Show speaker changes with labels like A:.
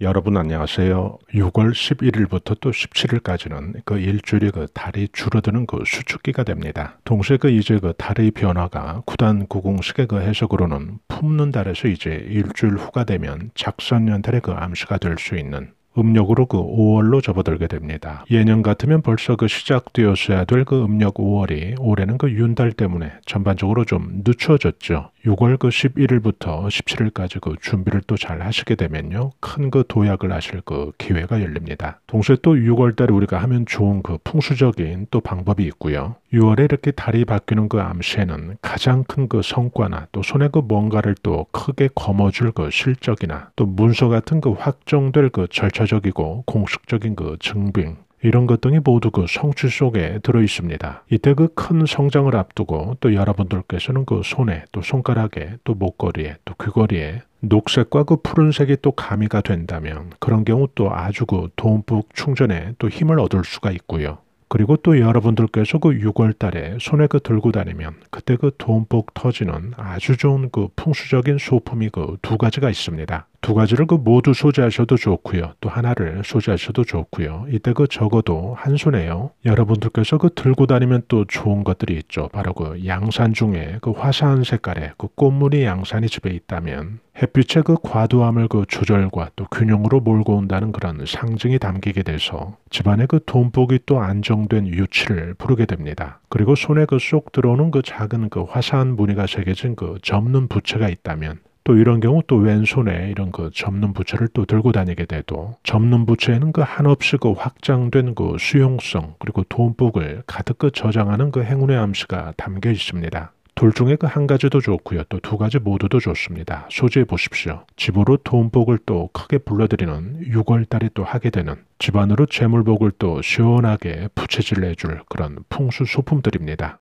A: 여러분 안녕하세요. 6월 11일부터 또 17일까지는 그 일주일이 그 달이 줄어드는 그 수축기가 됩니다. 동시에 그 이제 그 달의 변화가 구단 구공식의 그 해석으로는 품는 달에서 이제 일주일 후가 되면 작선년 달의 그 암시가 될 수 있는 음력으로 그 5월로 접어들게 됩니다. 예년 같으면 벌써 그 시작되었어야 될 그 음력 5월이 올해는 그 윤달 때문에 전반적으로 좀 늦춰졌죠. 6월 그 11일부터 17일까지 그 준비를 또 잘 하시게 되면요. 큰 그 도약을 하실 그 기회가 열립니다. 동시에 또 6월 달에 우리가 하면 좋은 그 풍수적인 또 방법이 있고요. 6월에 이렇게 달이 바뀌는 그 암시에는 가장 큰 그 성과나 또 손에 그 뭔가를 또 크게 거머쥘 그 실적이나 또 문서 같은 그 확정될 그 절차적이고 공식적인 그 증빙 이런 것등이 모두 그 성취 속에 들어 있습니다. 이때 그 큰 성장을 앞두고 또 여러분들께서는 그 손에 또 손가락에 또 목걸이에 또 귀걸이에 녹색과 그 푸른색이 또 가미가 된다면 그런 경우 또 아주 그 돈북 충전에 또 힘을 얻을 수가 있고요. 그리고 또 여러분들께서 그 6월 달에 손에 그 들고 다니면 그때 그 돈복 터지는 아주 좋은 그 풍수적인 소품이 그 두 가지가 있습니다. 두 가지를 그 모두 소지하셔도 좋고요. 또 하나를 소지하셔도 좋고요. 이때 그 적어도 한 손에요. 여러분들께서 그 들고 다니면 또 좋은 것들이 있죠. 바로 그 양산 중에 그 화사한 색깔의 그 꽃무늬 양산이 집에 있다면 햇빛의 그 과도함을 그 조절과 또 균형으로 몰고 온다는 그런 상징이 담기게 돼서 집안의 그 돈복이 또 안정된 유치를 부르게 됩니다. 그리고 손에 그 쏙 들어오는 그 작은 그 화사한 무늬가 새겨진 그 접는 부채가 있다면 또 이런 경우 또 왼손에 이런 그 접는 부채를 또 들고 다니게 돼도 접는 부채에는 그 한없이 그 확장된 그 수용성 그리고 돈복을 가득 그 저장하는 그 행운의 암시가 담겨 있습니다. 둘 중에 그 한 가지도 좋고요. 또 두 가지 모두도 좋습니다. 소지해 보십시오. 집으로 돈복을 또 크게 불러들이는 6월달에 또 하게 되는 집안으로 재물복을 또 시원하게 부채질 해줄 그런 풍수 소품들입니다.